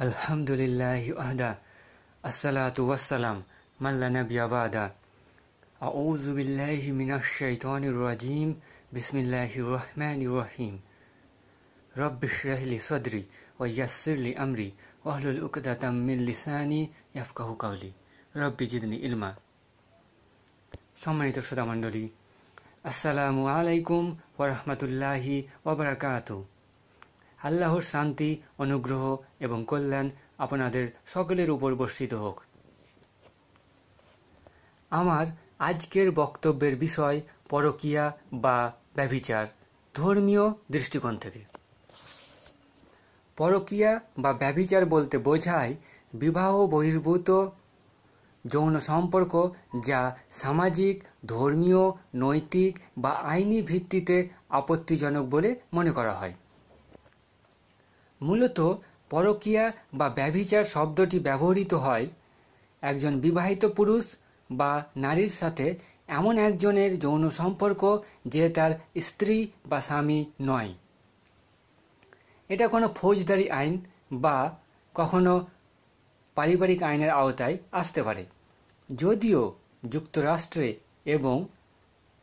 الحمد لله أهدى الصلاة والسلام من لا نبي بعده أعوذ بالله من الشيطان الرجيم بسم الله الرحمن الرحيم رب اشرح لي صدري ويسر لي أمري واحلل عقدة من لساني يفقه قولي رب জিদনি علما সম্মানিত শ্রোতামণ্ডলী আসসালামু আলাইকুম ওয়া রাহমাতুল্লাহি ওয়া আল্লাহর শান্তি অনুগ্রহ এবং কল্যাণ আপনাদের সকলের উপর বর্ষিত হোক আমার আজকের বক্তব্যের বিষয় পরকিয়া বা ব্যভিচার ধর্মীয় দৃষ্টিকোণ থেকে পরকিয়া বা ব্যভিচার বলতে বোঝায় বিবাহ বহির্ভূত যৌন সম্পর্ক যা সামাজিক ধর্মীয় নৈতিক বা আইনি ভিত্তিতে আপত্তিজনক বলে মনে করা হয় মূলত পরকীয়া বা ব্যভিচার শব্দটি ব্যবহৃত হয় একজন বিবাহিত পুরুষ বা নারীর সাথে এমন একজনের যৌন সম্পর্ক যে তার স্ত্রী বা স্বামী নয় এটা কোনো ফৌজদারি আইন বা কখনো পারিবারিক আইনের আওতায় আসতে পারে যদিও যুক্তরাষ্ট্রে এবং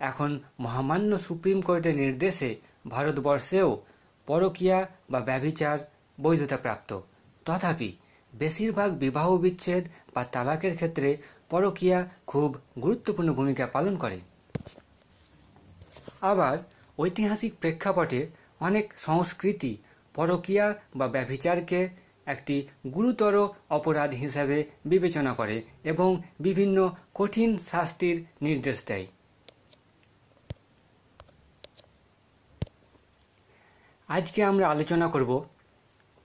এখন মহামান্য সুপ্রিম কোর্টের নির্দেশে ভারতবর্ষেও পরকিয়া বা ব্যভিচার বৈধতাপ্রাপ্ত তথাপি বেশিরভাগ বিবাহ বিচ্ছেদ বা তালাকের ক্ষেত্রে পরকিয়া খুব গুরুত্বপূর্ণ ভূমিকা পালন করে আবার ঐতিহাসিক প্রেক্ষাপটে অনেক সংস্কৃতি পরকিয়া বা ব্যভিচারকে একটি গুরুতর অপরাধ হিসাবে বিবেচনা করে এবং বিভিন্ন কঠিন শাস্তির নির্দেশ দেয় আজকে আমরা আলোচনা করব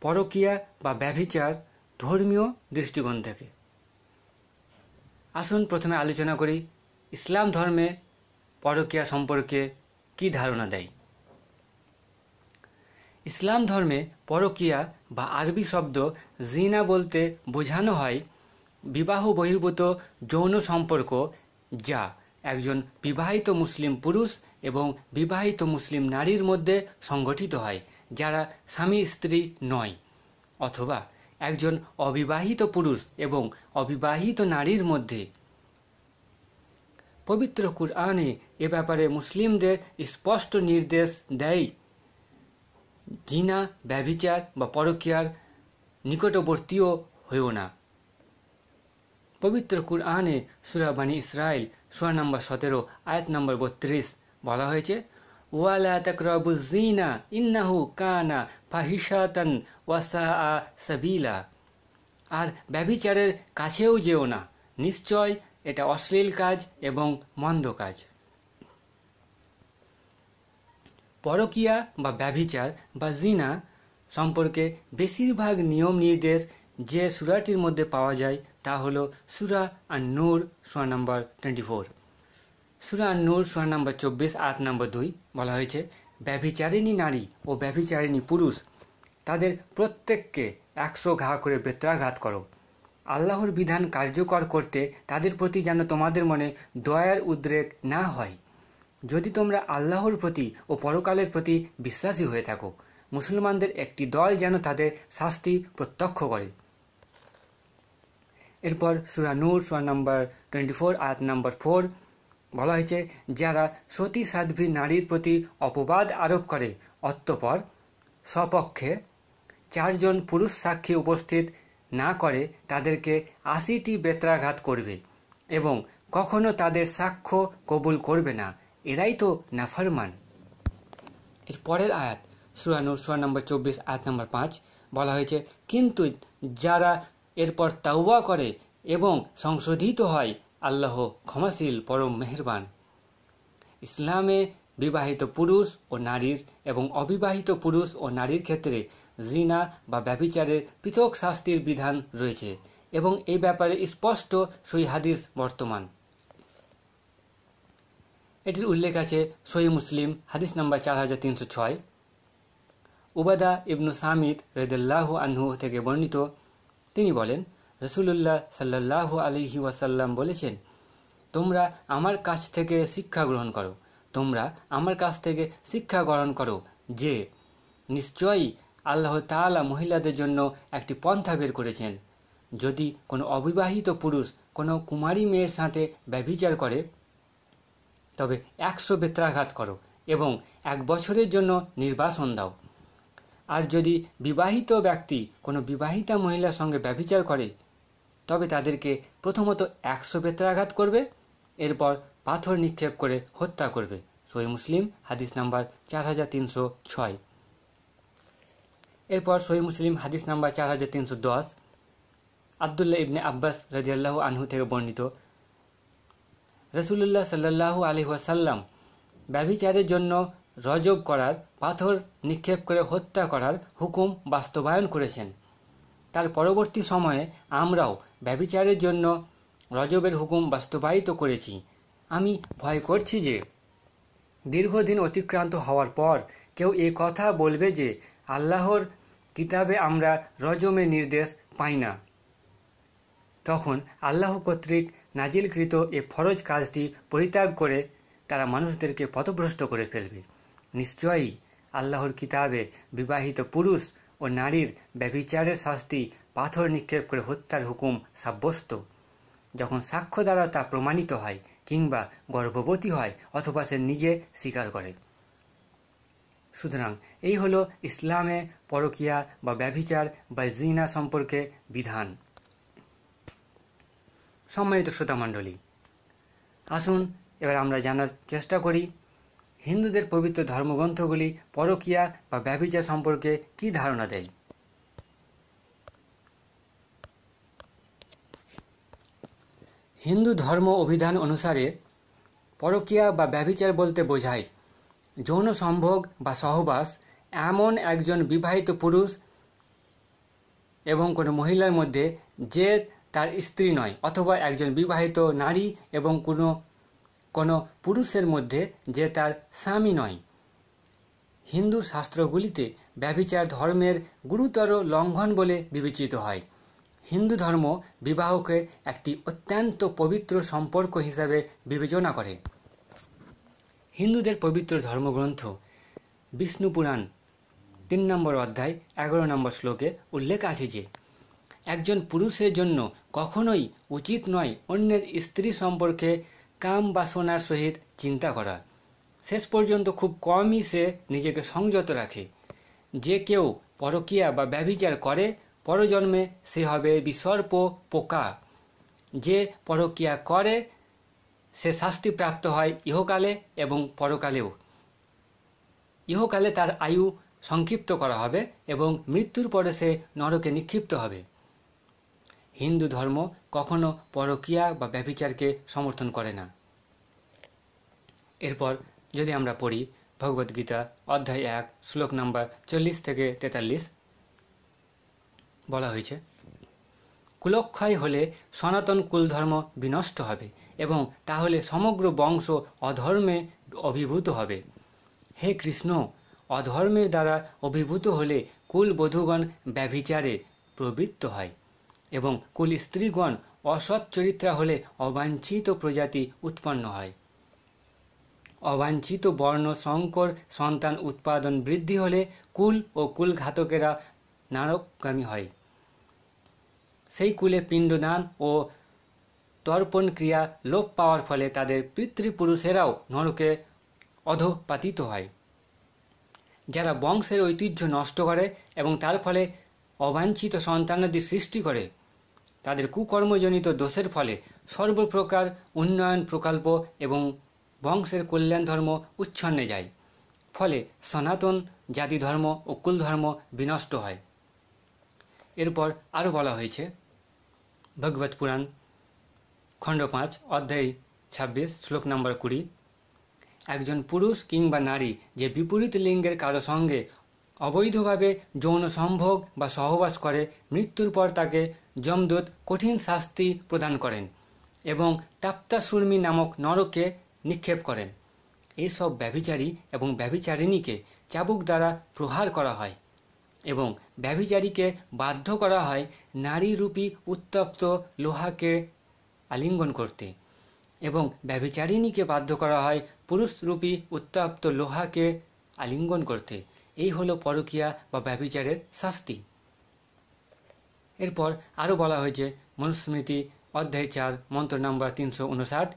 পরকীয়া বা ব্যভিচার ধর্মীয় দৃষ্টিকোণ থেকে আসুন প্রথমে আলোচনা করি ইসলাম ধর্মে পরকীয়া সম্পর্কে কি ধারণা দেয় ইসলাম ধর্মে পরকীয়া বা আরবি শব্দ জিনা বলতে বোঝানো হয় বিবাহ বহির্ভূত যৌন সম্পর্ক যা একজন বিবাহিত মুসলিম পুরুষ এবং বিবাহিত মুসলিম নারীর মধ্যে সংগঠিত হয় যারা স্বামী স্ত্রী নয় অথবা একজন অবিবাহিত পুরুষ এবং অবিবাহিত নারীর মধ্যে পবিত্র কুরআনে এ ব্যাপারে মুসলিমদের স্পষ্ট নির্দেশ দেয় জিনা ব্যভিচার বা পরকীয়ার নিকটবর্তীও হইও না পবিত্র কুরআনে সুরাবাণী ইসরায়েল সোয়া নম্বর সতেরো আয়াত নম্বর বত্রিশ বলা হয়েছে ওয়ালা জিনা ইন্নাহু কানা ওয়াসা আ সাবিলা আর ব্যভিচারের কাছেও যেও না নিশ্চয় এটা অশ্লীল কাজ এবং মন্দ কাজ পরকিয়া বা ব্যভিচার বা জিনা সম্পর্কে বেশিরভাগ নিয়ম নির্দেশ যে সুরাটির মধ্যে পাওয়া যায় তা হলো সুরা আর নূর সোয়া নম্বর টোয়েন্টি ফোর সুরা আর নূর সোয়া নম্বর চব্বিশ আট নম্বর দুই বলা হয়েছে ব্যভিচারিণী নারী ও ব্যভিচারিণী পুরুষ তাদের প্রত্যেককে একশো ঘা করে বেত্রাঘাত করো আল্লাহর বিধান কার্যকর করতে তাদের প্রতি যেন তোমাদের মনে দয়ার উদ্রেক না হয় যদি তোমরা আল্লাহর প্রতি ও পরকালের প্রতি বিশ্বাসী হয়ে থাকো মুসলমানদের একটি দল যেন তাদের শাস্তি প্রত্যক্ষ করে এরপর সুরা নূর সুরা নাম্বার টোয়েন্টি ফোর আয়াত নাম্বার ফোর বলা হয়েছে যারা সতী সাধ্বী নারীর প্রতি অপবাদ আরোপ করে অত্যপর স্বপক্ষে চারজন পুরুষ সাক্ষী উপস্থিত না করে তাদেরকে আশিটি বেত্রাঘাত করবে এবং কখনো তাদের সাক্ষ্য কবুল করবে না এরাই তো নাফরমান এর পরের আয়াত সুরানুর সুরা নম্বর চব্বিশ আয়াত নম্বর পাঁচ বলা হয়েছে কিন্তু যারা এরপর তাওবা করে এবং সংশোধিত হয় আল্লাহ ক্ষমাশীল পরম মেহরবান ইসলামে বিবাহিত পুরুষ ও নারীর এবং অবিবাহিত পুরুষ ও নারীর ক্ষেত্রে জিনা বা ব্যবিচারের পৃথক শাস্তির বিধান রয়েছে এবং এই ব্যাপারে স্পষ্ট সই হাদিস বর্তমান এটির উল্লেখ আছে সই মুসলিম হাদিস নাম্বার চার হাজার তিনশো ছয় উবাদা ইবনু সামিদ রেদুল্লাহ আনহু থেকে বর্ণিত তিনি বলেন রসুলুল্লাহ সাল্লাহ আলিহি ওয়াসাল্লাম বলেছেন তোমরা আমার কাছ থেকে শিক্ষা গ্রহণ করো তোমরা আমার কাছ থেকে শিক্ষা গ্রহণ করো যে নিশ্চয়ই আল্লাহ তালা মহিলাদের জন্য একটি পন্থা বের করেছেন যদি কোনো অবিবাহিত পুরুষ কোনো কুমারী মেয়ের সাথে ব্যভিচার করে তবে একশো বেত্রাঘাত করো এবং এক বছরের জন্য নির্বাসন দাও আর যদি বিবাহিত ব্যক্তি কোনো বিবাহিতা মহিলার সঙ্গে ব্যবিচার করে তবে তাদেরকে প্রথমত একশো আঘাত করবে এরপর পাথর নিক্ষেপ করে হত্যা করবে সোহে মুসলিম হাদিস নাম্বার চার হাজার তিনশো ছয় এরপর সোহে মুসলিম হাদিস নাম্বার চার হাজার তিনশো দশ আবদুল্লাহ ইবনে আব্বাস রাজিয়াল্লাহ আনহু থেকে বর্ণিত রসুল্লাহ সাল্লাহ আলহি ওয়াসাল্লাম ব্যবিচারের জন্য রজব করার পাথর নিক্ষেপ করে হত্যা করার হুকুম বাস্তবায়ন করেছেন তার পরবর্তী সময়ে আমরাও ব্যবিচারের জন্য রজবের হুকুম বাস্তবায়িত করেছি আমি ভয় করছি যে দীর্ঘদিন অতিক্রান্ত হওয়ার পর কেউ এ কথা বলবে যে আল্লাহর কিতাবে আমরা রজমের নির্দেশ পাই না তখন আল্লাহ কর্তৃক নাজিলকৃত এ ফরজ কাজটি পরিত্যাগ করে তারা মানুষদেরকে পথভ্রষ্ট করে ফেলবে নিশ্চয়ই আল্লাহর কিতাবে বিবাহিত পুরুষ ও নারীর ব্যভিচারের শাস্তি পাথর নিক্ষেপ করে হত্যার হুকুম সাব্যস্ত যখন সাক্ষ্য দ্বারা তা প্রমাণিত হয় কিংবা গর্ভবতী হয় অথবা সে নিজে স্বীকার করে সুতরাং এই হলো ইসলামে পরকিয়া বা ব্যভিচার বা জিনা সম্পর্কে বিধান সম্মানিত শ্রোতামণ্ডলী আসুন এবার আমরা জানার চেষ্টা করি হিন্দুদের পবিত্র ধর্মগ্রন্থগুলি পরকিয়া বা ব্যবিচার সম্পর্কে কি ধারণা দেয় হিন্দু ধর্ম অভিধান অনুসারে পরকিয়া বা ব্যবিচার বলতে বোঝায় যৌন সম্ভোগ বা সহবাস এমন একজন বিবাহিত পুরুষ এবং কোনো মহিলার মধ্যে যে তার স্ত্রী নয় অথবা একজন বিবাহিত নারী এবং কোনো কোনো পুরুষের মধ্যে যে তার স্বামী নয় হিন্দু শাস্ত্রগুলিতে ব্যভিচার ধর্মের গুরুতর লঙ্ঘন বলে বিবেচিত হয় হিন্দু ধর্ম বিবাহকে একটি অত্যন্ত পবিত্র সম্পর্ক হিসাবে বিবেচনা করে হিন্দুদের পবিত্র ধর্মগ্রন্থ বিষ্ণু পুরাণ তিন নম্বর অধ্যায় এগারো নম্বর শ্লোকে উল্লেখ আছে যে একজন পুরুষের জন্য কখনোই উচিত নয় অন্যের স্ত্রী সম্পর্কে কাম বাসনার সহিত চিন্তা করা শেষ পর্যন্ত খুব কমই সে নিজেকে সংযত রাখে যে কেউ পরকিয়া বা ব্যভিচার করে পরজন্মে সে হবে বিসর্প পোকা যে পরকিয়া করে সে শাস্তি প্রাপ্ত হয় ইহকালে এবং পরকালেও ইহকালে তার আয়ু সংক্ষিপ্ত করা হবে এবং মৃত্যুর পরে সে নরকে নিক্ষিপ্ত হবে হিন্দু ধর্ম কখনো পরকিয়া বা ব্যভিচারকে সমর্থন করে না এরপর যদি আমরা পড়ি ভগবদ্গীতা অধ্যায় এক শ্লোক নাম্বার চল্লিশ থেকে তেতাল্লিশ বলা হয়েছে কুলক্ষয় হলে সনাতন কুলধর্ম বিনষ্ট হবে এবং তাহলে সমগ্র বংশ অধর্মে অভিভূত হবে হে কৃষ্ণ অধর্মের দ্বারা অভিভূত হলে কুলবধূগণ ব্যভিচারে প্রবৃত্ত হয় এবং কুল স্ত্রীগণ অসৎ চরিত্রা হলে অবাঞ্ছিত প্রজাতি উৎপন্ন হয় অবাঞ্ছিত বর্ণ সংকর সন্তান উৎপাদন বৃদ্ধি হলে কুল ও কুল ঘাতকেরা নারকগামী হয় সেই কুলে পিণ্ডদান ও তর্পণ ক্রিয়া লোপ পাওয়ার ফলে তাদের পিতৃপুরুষেরাও নরকে অধপাতিত হয় যারা বংশের ঐতিহ্য নষ্ট করে এবং তার ফলে অবাঞ্ছিত সন্তানাদি সৃষ্টি করে তাদের কুকর্মজনিত দোষের ফলে সর্বপ্রকার উন্নয়ন প্রকল্প এবং বংশের কল্যাণ ধর্ম উচ্ছন্নে যায় ফলে সনাতন জাতি ধর্ম ও কুল ধর্ম বিনষ্ট হয় এরপর আরও বলা হয়েছে ভগবত পুরাণ খণ্ড পাঁচ অধ্যায় ছাব্বিশ শ্লোক নম্বর কুড়ি একজন পুরুষ কিংবা নারী যে বিপরীত লিঙ্গের কারো সঙ্গে অবৈধভাবে যৌন সম্ভোগ বা সহবাস করে মৃত্যুর পর তাকে যমদূত কঠিন শাস্তি প্রদান করেন এবং তাপ্তাসুর্মি নামক নরকে নিক্ষেপ করেন এইসব ব্যভিচারী এবং ব্যভিচারিণীকে চাবুক দ্বারা প্রহার করা হয় এবং ব্যভিচারীকে বাধ্য করা হয় নারীরূপী উত্তপ্ত লোহাকে আলিঙ্গন করতে এবং ব্যভিচারিণীকে বাধ্য করা হয় পুরুষরূপী উত্তপ্ত লোহাকে আলিঙ্গন করতে এই হলো পরকিয়া বা ব্যবিচারের শাস্তি এরপর আরও বলা হয়েছে মনুস্মৃতি অধ্যায় চার মন্ত্র নম্বর তিনশো উনষাট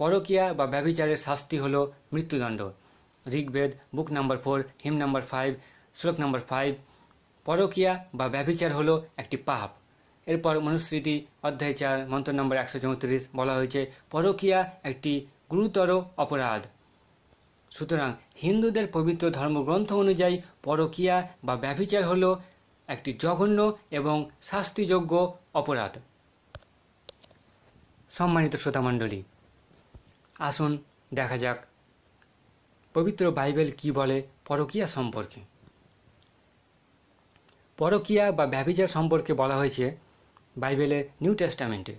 পরকিয়া বা ব্যবিচারের শাস্তি হল মৃত্যুদণ্ড Rigveda book number four hymn number five শ্লোক নাম্বার ফাইভ পরকিয়া বা ব্যবিচার হলো একটি পাপ এরপর মনুস্মৃতি অধ্যায় চার মন্ত্র নম্বর একশো চৌত্রিশ বলা হয়েছে পরকিয়া একটি গুরুতর অপরাধ সুতরাং হিন্দুদের পবিত্র ধর্মগ্রন্থ অনুযায়ী পরকিয়া বা ব্যভিচার হল একটি জঘন্য এবং শাস্তিযোগ্য অপরাধ সম্মানিত শ্রোতামণ্ডলী আসুন দেখা যাক পবিত্র বাইবেল কি বলে পরকিয়া সম্পর্কে পরকিয়া বা ব্যভিচার সম্পর্কে বলা হয়েছে বাইবেলে নিউ টেস্টামেন্টে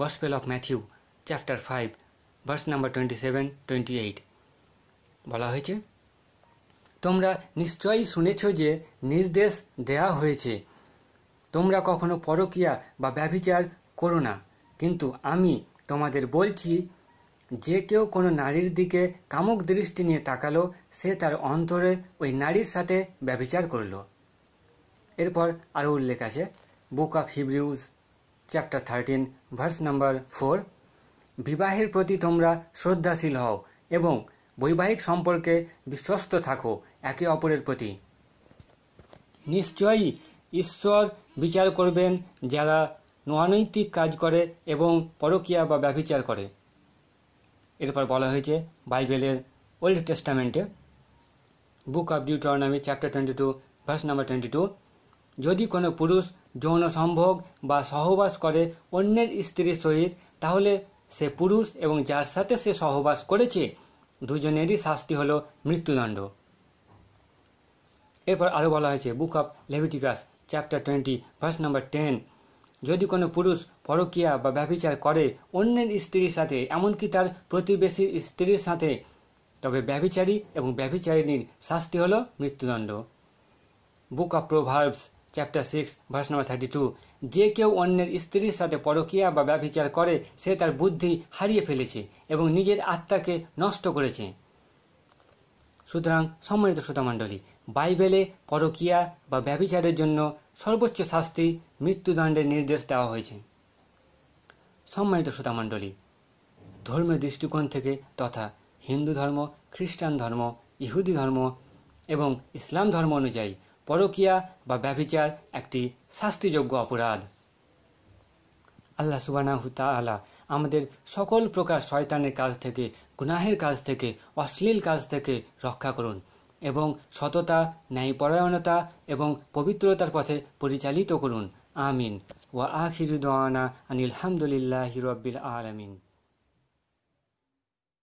gospel of Matthew chapter five verse number twenty seven twenty eight বলা হয়েছে তোমরা নিশ্চয়ই শুনেছ যে নির্দেশ দেয়া হয়েছে তোমরা কখনো পরকিয়া বা ব্যভিচার করো না কিন্তু আমি তোমাদের বলছি যে কেউ কোনো নারীর দিকে কামুক দৃষ্টি নিয়ে তাকালো সে তার অন্তরে ওই নারীর সাথে ব্যভিচার করল এরপর আরও উল্লেখ আছে book of Hebrews chapter thirteen verse number four বিবাহের প্রতি তোমরা শ্রদ্ধাশীল হও এবং বৈবাহিক সম্পর্কে বিশ্বস্ত থাকো একে অপরের প্রতি নিশ্চয়ই ঈশ্বর বিচার করবেন যারা নৈতিক কাজ করে এবং পরকীয়া বা ব্যভিচার করে এরপর বলা হয়েছে বাইবেলের ওল্ড টেস্টামেন্টে book of Deuteronomy chapter twenty two verse number twenty two যদি কোনো পুরুষ যৌন সম্ভোগ বা সহবাস করে অন্যের স্ত্রীর সহিত তাহলে সে পুরুষ এবং যার সাথে সে সহবাস করেছে দুজনেরই শাস্তি হল মৃত্যুদণ্ড এরপর আরও বলা হয়েছে book of Leviticus chapter twenty verse number ten যদি কোনো পুরুষ পরকিয়া বা ব্যবিচার করে অন্যের স্ত্রীর সাথে এমনকি তার প্রতিবেশীর স্ত্রীর সাথে তবে ব্যবিচারী এবং ব্যবিচারিনীর শাস্তি হল মৃত্যুদণ্ড book of Proverbs chapter six verse number thirty two যে কেউ অন্যের স্ত্রীর সাথে পরকীয়া বা ব্যবচার করে সে তার বুদ্ধি হারিয়ে ফেলেছে এবং নিজের আত্মাকে নষ্ট করেছে সুতরাং সম্মানিত শ্রোতামণ্ডলী বাইবেলে পরকীয়া বা ব্যবচারের জন্য সর্বোচ্চ শাস্তি মৃত্যুদণ্ডের নির্দেশ দেওয়া হয়েছে সম্মানিত শ্রোতামণ্ডলী ধর্মের দৃষ্টিকোণ থেকে তথা হিন্দু ধর্ম খ্রিস্টান ধর্ম ইহুদি ধর্ম এবং ইসলাম ধর্ম অনুযায়ী পরকিয়া বা ব্যভিচার একটি শাস্তিযোগ্য অপরাধ আল্লাহ সুবানা তালা আমাদের সকল প্রকার শয়তানের কাজ থেকে গুনাহের কাজ থেকে অশ্লীল কাজ থেকে রক্ষা করুন এবং সততা ন্যায়পরায়ণতা এবং পবিত্রতার পথে পরিচালিত করুন আমিন ওয়া আখিরুদানা আনিলহামদুলিল্লাহ হিরবিল আলমিন